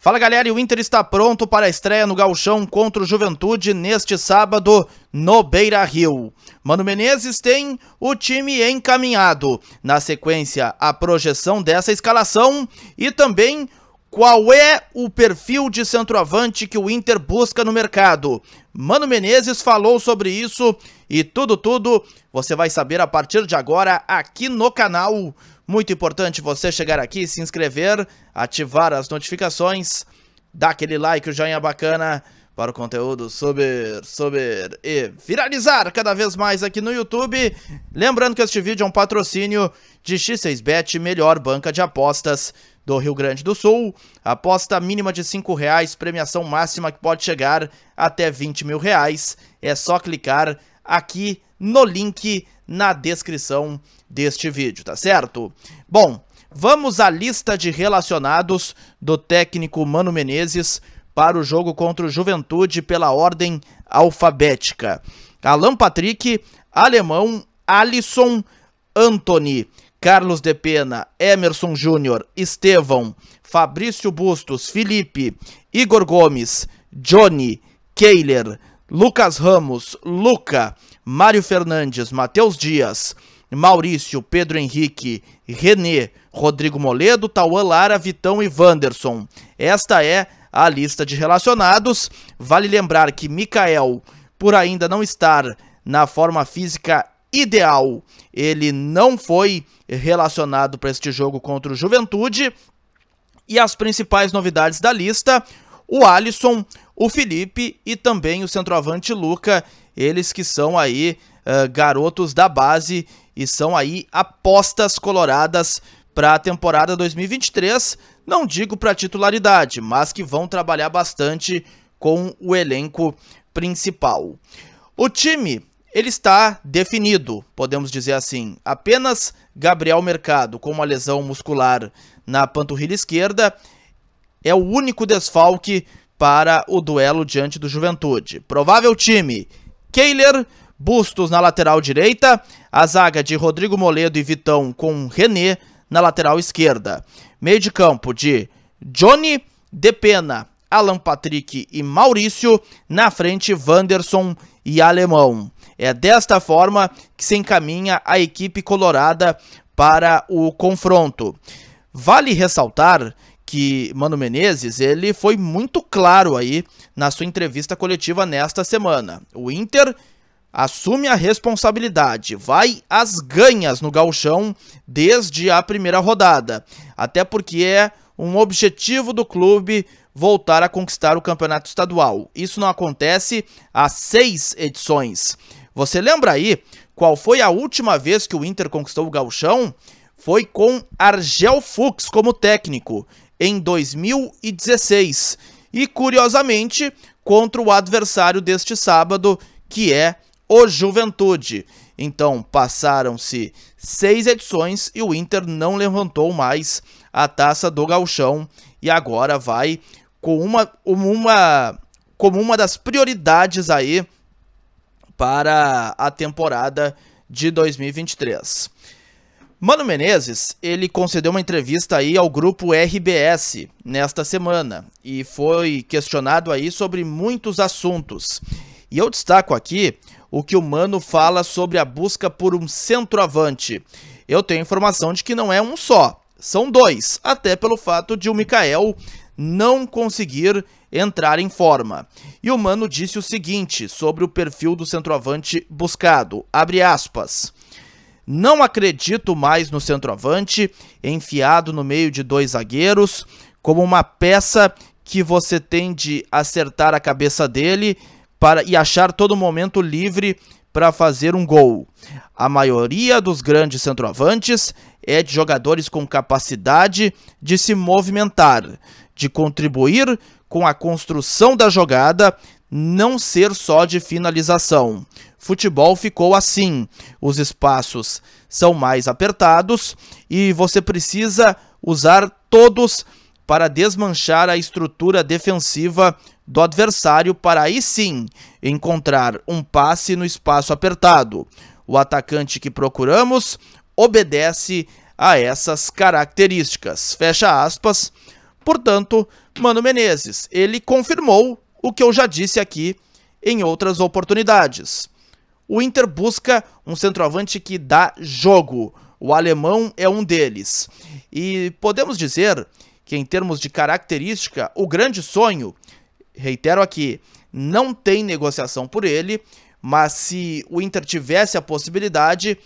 Fala galera, e o Inter está pronto para a estreia no Galchão contra o Juventude neste sábado no Beira Rio. Mano Menezes tem o time encaminhado. Na sequência, a projeção dessa escalação e também qual é o perfil de centroavante que o Inter busca no mercado? Mano Menezes falou sobre isso e tudo, tudo você vai saber a partir de agora aqui no canal. Muito importante você chegar aqui, se inscrever, ativar as notificações, dar aquele like, o joinha bacana para o conteúdo subir, subir e viralizar cada vez mais aqui no YouTube. Lembrando que este vídeo é um patrocínio de X6Bet, melhor banca de apostas do Rio Grande do Sul. Aposta mínima de R$ reais, premiação máxima que pode chegar até 20 mil reais. É só clicar aqui no link na descrição deste vídeo, tá certo? Bom, vamos à lista de relacionados do técnico Mano Menezes para o jogo contra o Juventude pela ordem alfabética. Alan Patrick, Alemão, Alisson, Anthony. Carlos de Pena, Emerson Júnior, Estevão, Fabrício Bustos, Felipe, Igor Gomes, Johnny, Keiler, Lucas Ramos, Luca, Mário Fernandes, Matheus Dias, Maurício, Pedro Henrique, Renê, Rodrigo Moledo, Tauan Lara, Vitão e Wanderson. Esta é a lista de relacionados. Vale lembrar que Mikael, por ainda não estar na forma física ideal. Ele não foi relacionado para este jogo contra o Juventude. E as principais novidades da lista: o Alisson, o Felipe e também o centroavante Luca, eles que são aí uh, garotos da base e são aí apostas coloradas para a temporada 2023. Não digo para titularidade, mas que vão trabalhar bastante com o elenco principal. O time ele está definido, podemos dizer assim. Apenas Gabriel Mercado, com uma lesão muscular na panturrilha esquerda, é o único desfalque para o duelo diante do Juventude. Provável time: Keiler, Bustos na lateral direita, a zaga de Rodrigo Moledo e Vitão com René na lateral esquerda. Meio de campo de Johnny, Depena, Alan Patrick e Maurício, na frente Wanderson e Alemão. É desta forma que se encaminha a equipe colorada para o confronto. Vale ressaltar que Mano Menezes, ele foi muito claro aí na sua entrevista coletiva nesta semana. O Inter assume a responsabilidade, vai às ganhas no galchão desde a primeira rodada, até porque é um objetivo do clube voltar a conquistar o campeonato estadual. Isso não acontece há seis edições. Você lembra aí qual foi a última vez que o Inter conquistou o gauchão? Foi com Argel Fuchs como técnico, em 2016. E, curiosamente, contra o adversário deste sábado, que é o Juventude. Então, passaram-se seis edições e o Inter não levantou mais a taça do gauchão. E agora vai com uma, uma, como uma das prioridades aí para a temporada de 2023. Mano Menezes, ele concedeu uma entrevista aí ao grupo RBS nesta semana e foi questionado aí sobre muitos assuntos. E eu destaco aqui o que o Mano fala sobre a busca por um centroavante. Eu tenho informação de que não é um só, são dois, até pelo fato de o Mikael não conseguir entrar em forma. E o Mano disse o seguinte sobre o perfil do centroavante buscado, abre aspas. Não acredito mais no centroavante enfiado no meio de dois zagueiros como uma peça que você tem de acertar a cabeça dele para e achar todo momento livre para fazer um gol. A maioria dos grandes centroavantes é de jogadores com capacidade de se movimentar, de contribuir com a construção da jogada, não ser só de finalização. Futebol ficou assim: os espaços são mais apertados e você precisa usar todos para desmanchar a estrutura defensiva do adversário para aí sim encontrar um passe no espaço apertado. O atacante que procuramos obedece a essas características. Fecha aspas, Portanto, Mano Menezes, ele confirmou o que eu já disse aqui em outras oportunidades. O Inter busca um centroavante que dá jogo. O alemão é um deles. E podemos dizer que, em termos de característica, o grande sonho, reitero aqui, não tem negociação por ele, mas se o Inter tivesse a possibilidade,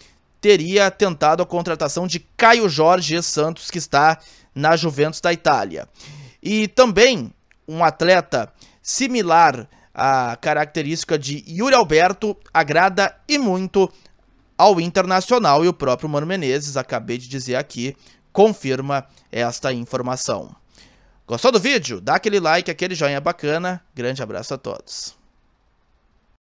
teria tentado a contratação de Caio Jorge Santos, que está na Juventus da Itália. E também um atleta similar à característica de Yuri Alberto agrada e muito ao Internacional e o próprio Mano Menezes, acabei de dizer aqui, confirma esta informação. Gostou do vídeo? Dá aquele like, aquele joinha bacana. Grande abraço a todos.